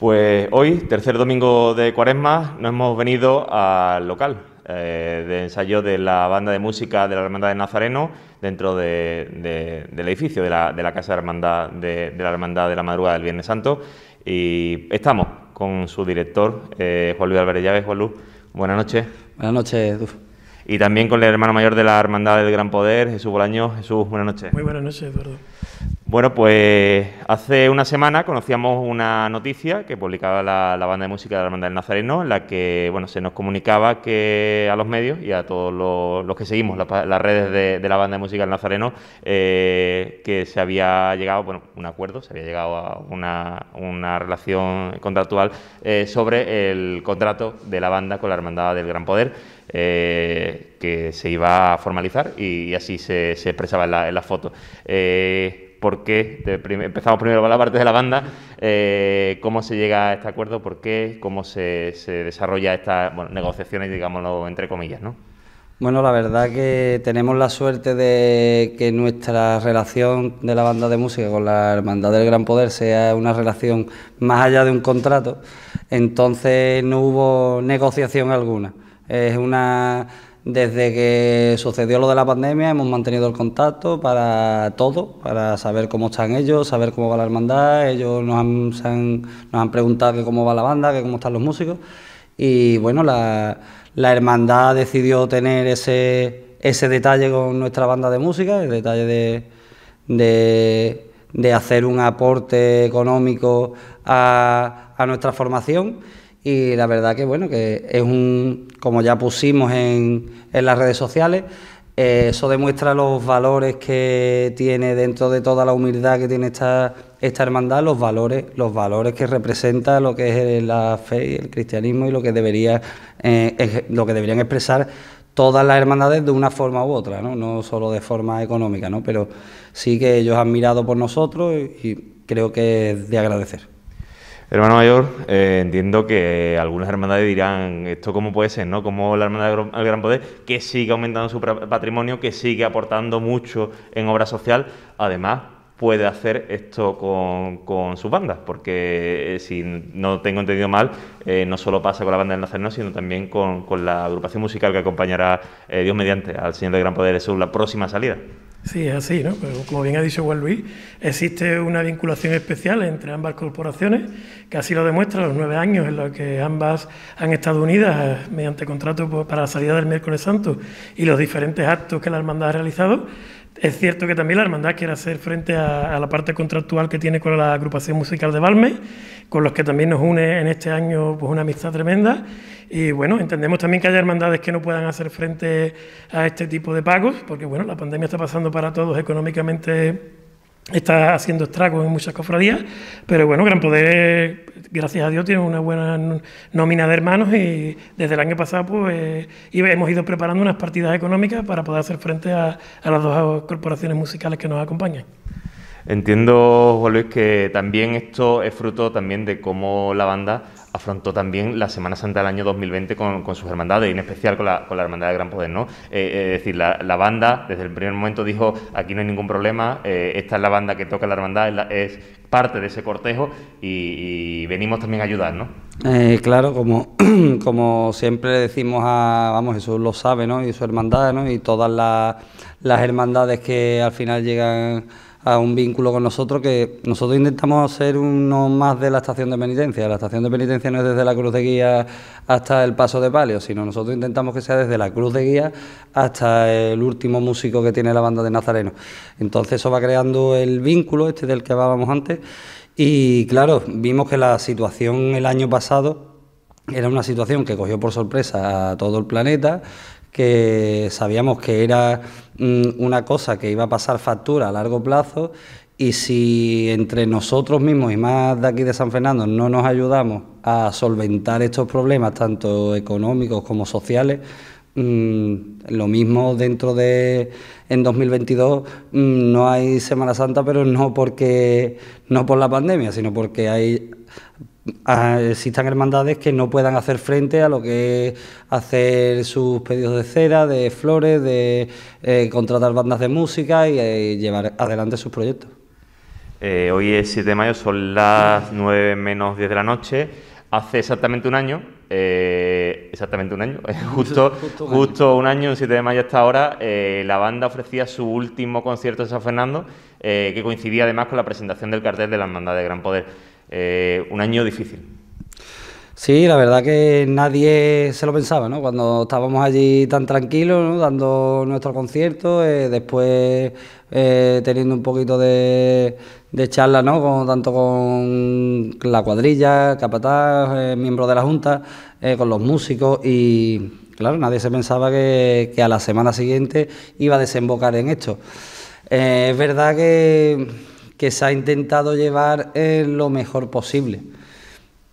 Pues hoy, tercer domingo de Cuaresma, nos hemos venido al local eh, de ensayo de la banda de música de la Hermandad de Nazareno dentro del edificio de la, Casa de, Hermandad de, la Hermandad de la Madrugada del Viernes Santo. Y estamos con su director, eh, Juan Luis Álvarez Llaves. Juan Luis, buenas noches. Buenas noches, Edu. Y también con el hermano mayor de la Hermandad del Gran Poder, Jesús Bolaños. Jesús, buenas noches. Muy buenas noches, Eduardo. Bueno, pues hace una semana conocíamos una noticia que publicaba la, banda de música de la Hermandad del Nazareno, en la que bueno, se nos comunicaba que a los medios y a todos los, que seguimos las redes de, la banda de música del Nazareno eh, que se había llegado, bueno, un acuerdo, se había llegado a una, relación contractual eh, sobre el contrato de la banda con la Hermandad del Gran Poder. Eh, que se iba a formalizar y, así se, expresaba en la, foto por qué, empezamos primero con la parte de la banda, eh, cómo se llega a este acuerdo, por qué, cómo se, desarrolla estas negociaciones, digámoslo entre comillas, ¿no? Bueno, la verdad que tenemos la suerte de que nuestra relación de la banda de música con la Hermandad del Gran Poder sea una relación más allá de un contrato, entonces no hubo negociación alguna. Es una desde que sucedió lo de la pandemia hemos mantenido el contacto para todo, para saber cómo están ellos, saber cómo va la hermandad. Ellos nos han, preguntado que cómo va la banda, cómo están los músicos. Y bueno, la, hermandad decidió tener ese, ese detalle con nuestra banda de música, el detalle de, hacer un aporte económico a nuestra formación y la verdad que bueno, que es un, como ya pusimos en, en las redes sociales, eh, eso demuestra los valores que tiene dentro de toda la humildad que tiene esta, esta hermandad, los valores, los valores que representa lo que es la fe y el cristianismo y lo que debería, eh, lo que deberían expresar todas las hermandades de una forma u otra, ¿no? no solo de forma económica, ¿no? pero sí que ellos han mirado por nosotros y, y creo que es de agradecer. Hermano mayor, eh, entiendo que algunas hermandades dirán, ¿esto cómo puede ser? ¿no? ¿Cómo la hermandad del Gran Poder, que sigue aumentando su patrimonio, que sigue aportando mucho en obra social, además puede hacer esto con, sus bandas? Porque eh, si no tengo entendido mal, eh, no solo pasa con la banda del Nazareno, sino también con, la agrupación musical que acompañará Dios mediante al Señor del Gran Poder es la próxima salida. Sí, es así, ¿no? como bien ha dicho Juan Luis, existe una vinculación especial entre ambas corporaciones, que así lo demuestra los nueve años en los que ambas han estado unidas eh, mediante contrato pues, para la salida del miércoles santo y los diferentes actos que la hermandad ha realizado es cierto que también la hermandad quiere hacer frente a, la parte contractual que tiene con la agrupación musical de Balme, con los que también nos une en este año pues, una amistad tremenda. Y bueno, entendemos también que hay hermandades que no puedan hacer frente a este tipo de pagos, porque bueno, la pandemia está pasando para todos económicamente está haciendo estragos en muchas cofradías, pero bueno, Gran Poder, gracias a Dios, tiene una buena nómina de hermanos y desde el año pasado pues hemos ido preparando unas partidas económicas para poder hacer frente a las dos corporaciones musicales que nos acompañan. Entiendo, Juan Luis, que también esto es fruto también de cómo la banda afrontó también la Semana Santa del año 2020 con, sus hermandades, y en especial con la, Hermandad de Gran Poder, ¿no? Eh, eh, es decir, la, banda desde el primer momento dijo, aquí no hay ningún problema, eh, esta es la banda que toca la hermandad, es, parte de ese cortejo y, venimos también a ayudar, ¿no? claro, como, como siempre decimos a, vamos, Jesús lo sabe, ¿no? Y su hermandad, ¿no? Y todas las hermandades que al final llegan a un vínculo con nosotros que nosotros intentamos ser uno más de la estación de penitencia. La estación de penitencia no es desde la cruz de guía hasta el paso de palio, sino nosotros intentamos que sea desde la cruz de guía hasta el último músico que tiene la banda de Nazareno. Entonces eso va creando el vínculo este del que hablábamos antes y claro, vimos que la situación el año pasado era una situación que cogió por sorpresa a todo el planeta, que sabíamos que era mm, una cosa que iba a pasar factura a largo plazo y si entre nosotros mismos y más de aquí de San Fernando no nos ayudamos a solventar estos problemas, tanto económicos como sociales, mm, lo mismo dentro de en 2022 mm, no hay Semana Santa, pero no porque no por la pandemia, sino porque hay existan hermandades que no puedan hacer frente a lo que es hacer sus pedidos de cera, de flores, de eh, contratar bandas de música y eh, llevar adelante sus proyectos. Eh, hoy es 7 de mayo, son las 9 menos 10 de la noche. Hace exactamente un año, exactamente un año, justo, justo, un, año. el 7 de mayo hasta ahora, la banda ofrecía su último concierto de San Fernando, que coincidía además con la presentación del cartel de la Hermandad de Gran Poder. Eh, un año difícil. Sí, la verdad que nadie se lo pensaba, ¿no? Cuando estábamos allí tan tranquilos, dando nuestro concierto, eh, después eh, teniendo un poquito de, charla, ¿no? Con, tanto con la cuadrilla, capataz, miembro de la Junta, con los músicos y, claro, nadie se pensaba que a la semana siguiente iba a desembocar en esto. es verdad que que se ha intentado llevar lo mejor posible.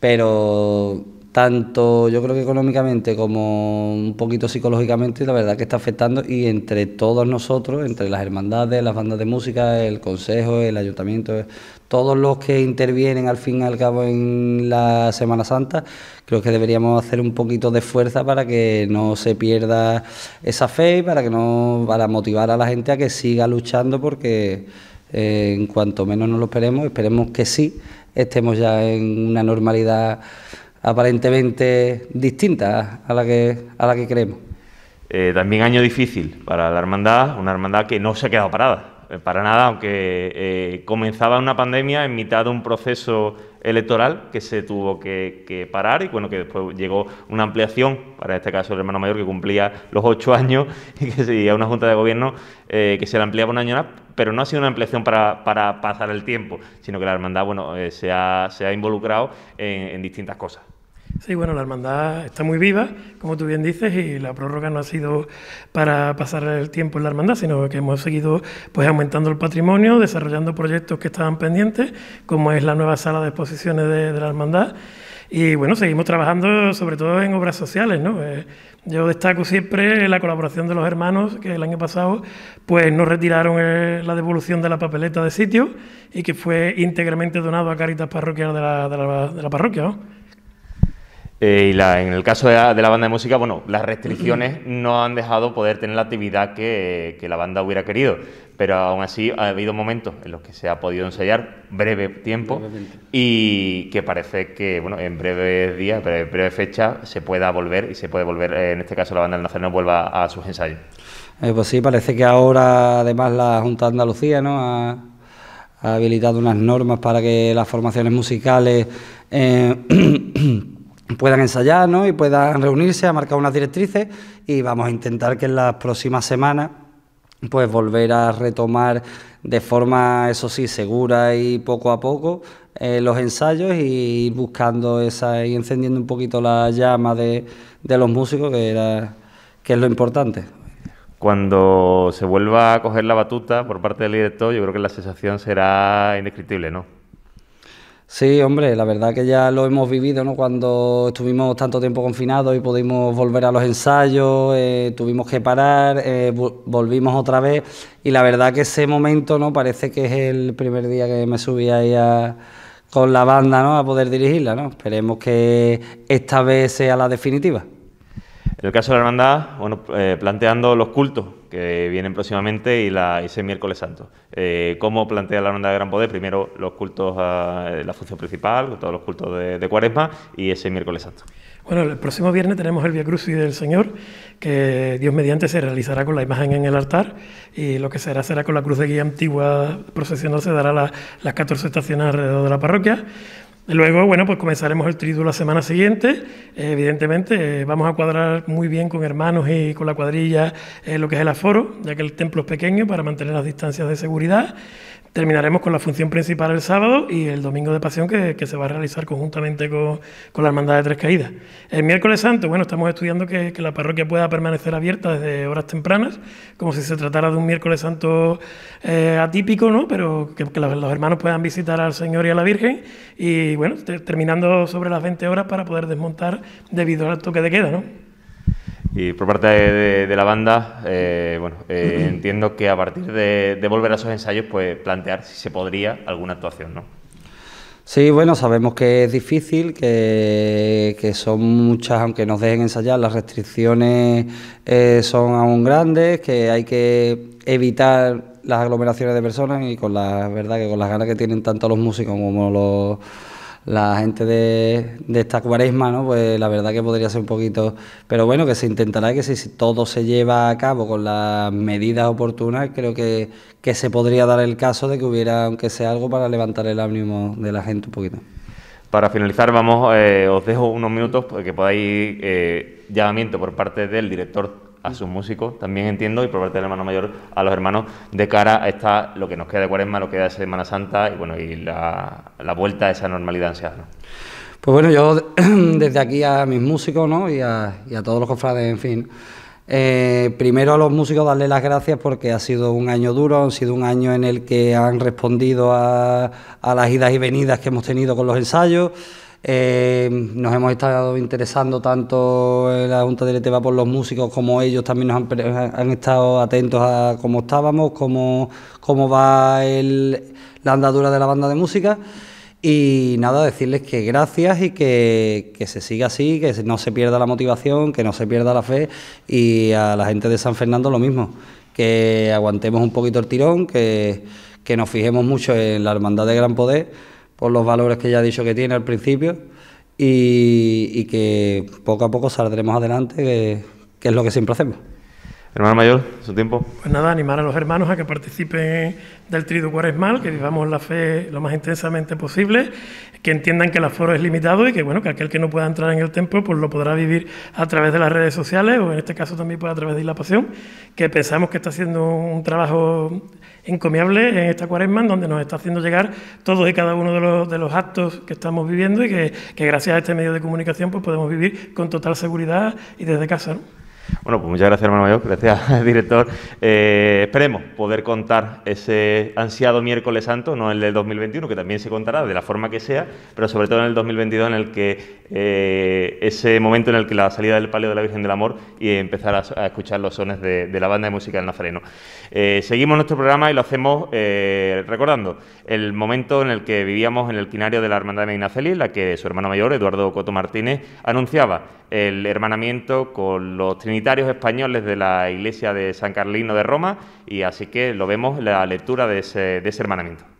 Pero tanto yo creo que económicamente como un poquito psicológicamente, la verdad que está afectando y entre todos nosotros, entre las hermandades, las bandas de música, el consejo, el ayuntamiento, todos los que intervienen al fin y al cabo en la Semana Santa, creo que deberíamos hacer un poquito de fuerza para que no se pierda esa fe y para que no para motivar a la gente a que siga luchando porque eh, en cuanto menos nos lo esperemos, esperemos que sí, estemos ya en una normalidad aparentemente distinta a la que, a la que creemos. Eh, también año difícil para la hermandad, una hermandad que no se ha quedado parada, eh, para nada, aunque comenzaba una pandemia en mitad de un proceso electoral que se tuvo que, parar y bueno, que después llegó una ampliación, para este caso el hermano mayor que cumplía los ocho años y que sería una junta de gobierno eh, que se la ampliaba un año más, pero no ha sido una ampliación para, para pasar el tiempo, sino que la hermandad bueno, eh, se, ha, se, ha, involucrado en distintas cosas. Sí, bueno, la hermandad está muy viva, como tú bien dices, y la prórroga no ha sido para pasar el tiempo en la hermandad, sino que hemos seguido pues aumentando el patrimonio, desarrollando proyectos que estaban pendientes, como es la nueva sala de exposiciones de, la hermandad. Y bueno, seguimos trabajando sobre todo en obras sociales, ¿no? Eh, yo destaco siempre la colaboración de los hermanos que el año pasado pues nos retiraron eh, la devolución de la papeleta de sitio y que fue íntegramente donado a Caritas Parroquial de la, parroquia, ¿no? Eh, y en el caso de la, banda de música, bueno, las restricciones no han dejado poder tener la actividad que, la banda hubiera querido, pero aún así ha habido momentos en los que se ha podido ensayar breve tiempo y que parece que, bueno, en breves días, breve, fecha, se pueda volver y se puede volver, eh, en este caso la banda del Nacional vuelva a sus ensayos. Eh, pues sí, parece que ahora además la Junta de Andalucía ¿no? ha, habilitado unas normas para que las formaciones musicales... puedan ensayar ¿no? y puedan reunirse, a marcar unas directrices y vamos a intentar que en las próximas semanas pues volver a retomar de forma, eso sí, segura y poco a poco eh, los ensayos y buscando esa y encendiendo un poquito la llama de, de los músicos, que, era, que es lo importante. Cuando se vuelva a coger la batuta por parte del director, yo creo que la sensación será indescriptible, ¿no? Sí, hombre, la verdad que ya lo hemos vivido, ¿no? Cuando estuvimos tanto tiempo confinados y pudimos volver a los ensayos, eh, tuvimos que parar, eh, volvimos otra vez y la verdad que ese momento, ¿no? Parece que es el primer día que me subí ahí con la banda, ¿no? A poder dirigirla, ¿no? Esperemos que esta vez sea la definitiva. En el caso de la hermandad, bueno, eh, planteando los cultos, que vienen próximamente y, la, ese miércoles santo. Eh, ¿Cómo plantea la ronda de gran poder? Primero los cultos, eh, la función principal, todos los cultos de, cuaresma y ese miércoles santo. Bueno, el próximo viernes tenemos el Via y del Señor, que Dios mediante se realizará con la imagen en el altar y lo que será, será con la cruz de guía antigua procesional, se dará las 14 estaciones alrededor de la parroquia. Luego, bueno, pues comenzaremos el tríduo la semana siguiente. Eh, evidentemente, eh, vamos a cuadrar muy bien con hermanos y con la cuadrilla eh, lo que es el aforo, ya que el templo es pequeño para mantener las distancias de seguridad. Terminaremos con la función principal el sábado y el domingo de pasión que, se va a realizar conjuntamente con, la Hermandad de Tres Caídas. El miércoles santo, bueno, estamos estudiando que, la parroquia pueda permanecer abierta desde horas tempranas, como si se tratara de un miércoles santo eh, atípico, ¿no? Pero que, los hermanos puedan visitar al Señor y a la Virgen y, bueno, terminando sobre las 20 horas para poder desmontar debido al toque de queda, ¿no? Y por parte de, la banda, eh, bueno, eh, entiendo que a partir de, volver a esos ensayos, pues plantear si se podría alguna actuación, ¿no? Sí, bueno, sabemos que es difícil, que, son muchas, aunque nos dejen ensayar, las restricciones eh, son aún grandes, que hay que evitar las aglomeraciones de personas y con la verdad que con las ganas que tienen tanto los músicos como los la gente de, esta cuaresma, ¿no? Pues la verdad que podría ser un poquito. Pero bueno, que se intentará que si todo se lleva a cabo con las medidas oportunas, creo que, se podría dar el caso de que hubiera, aunque sea algo, para levantar el ánimo de la gente un poquito. Para finalizar, vamos, eh, os dejo unos minutos para pues, que podáis eh, llamamiento por parte del director a sus músicos, también entiendo, y por parte del hermano mayor a los hermanos, de cara a lo que nos queda de cuaresma, lo que queda de Semana Santa y bueno, y la, la vuelta a esa normalidad ansiada. Pues bueno, yo desde aquí a mis músicos ¿no? y, a, todos los cofrades, en fin. Eh, primero a los músicos darle las gracias porque ha sido un año duro, ha sido un año en el que han respondido a las idas y venidas que hemos tenido con los ensayos. Eh, nos hemos estado interesando tanto en la Junta Directiva por los músicos como ellos también nos han, han estado atentos a cómo estábamos, cómo, va el, la andadura de la banda de música. Y nada, decirles que gracias y que, se siga así, que no se pierda la motivación, que no se pierda la fe y a la gente de San Fernando lo mismo, que aguantemos un poquito el tirón, que nos fijemos mucho en la hermandad de Gran Poder con los valores que ya he dicho que tiene al principio y, que poco a poco saldremos adelante, que, es lo que siempre hacemos. Hermano mayor, su tiempo. Pues nada, animar a los hermanos a que participen del tridu Mal, que vivamos la fe lo más intensamente posible, que entiendan que el aforo es limitado y que bueno, que aquel que no pueda entrar en el templo, pues lo podrá vivir a través de las redes sociales o en este caso también pues, a través de la pasión, que pensamos que está haciendo un trabajo encomiable en esta cuaresma, en donde nos está haciendo llegar todos y cada uno de los, actos que estamos viviendo y que, gracias a este medio de comunicación pues podemos vivir con total seguridad y desde casa. Bueno, pues muchas gracias, hermano mayor, gracias, director. Eh, esperemos poder contar ese ansiado miércoles santo, no el del 2021, que también se contará de la forma que sea, pero sobre todo en el 2022, en el que eh, ese momento en el que la salida del palio de la Virgen del Amor y empezar a, escuchar los sones de, la banda de música del Nazareno. Eh, seguimos nuestro programa y lo hacemos recordando el momento en el que vivíamos en el quinario de la Hermandad de Medina en la que su hermano mayor, Eduardo Coto Martínez, anunciaba el hermanamiento con los trinitarios españoles de la iglesia de San Carlino de Roma y así que lo vemos la lectura de ese, de ese hermanamiento.